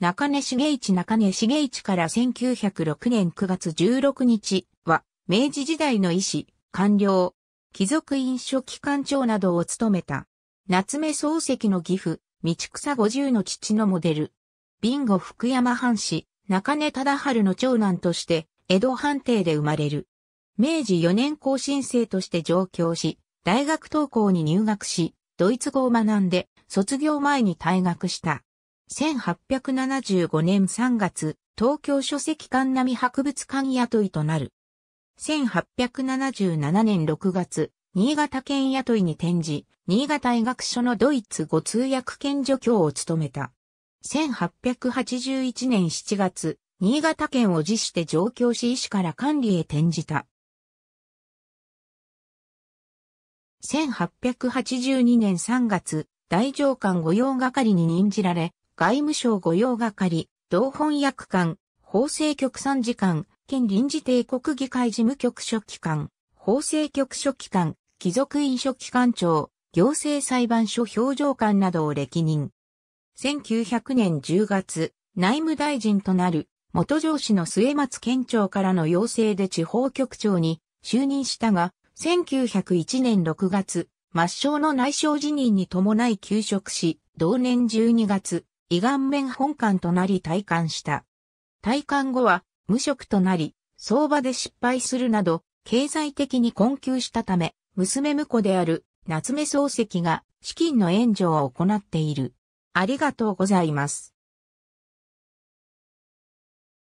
中根茂一中根茂一から1906年9月16日は、明治時代の医師、官僚、貴族飲書機関長などを務めた。夏目漱石の義父、道草五十の父のモデル。ビンゴ福山藩士、中根忠春の長男として、江戸藩邸で生まれる。明治4年更新生として上京し、大学登校に入学し、ドイツ語を学んで、卒業前に退学した。1875年3月、東京書籍館並博物館雇いとなる。1877年6月、新潟県雇いに転じ、新潟医学所のドイツ語通訳兼助教を務めた。1881年7月、新潟県を辞して上京し医師から管理へ転じた。1882年3月、大上官御用係に任じられ、外務省御用係、同翻訳官、法制局参事官、県臨時帝国議会事務局書記官、法制局書記官、貴族院書記官長、行政裁判所表情官などを歴任。1900年10月、内務大臣となる元上司の末松県庁からの要請で地方局長に就任したが、1901年6月、抹消の内省辞任に伴い休職し、同年12月、離願面本館となり退官した。退官後は無職となり、相場で失敗するなど、経済的に困窮したため、娘婿である夏目漱石が資金の援助を行っている。ありがとうございます。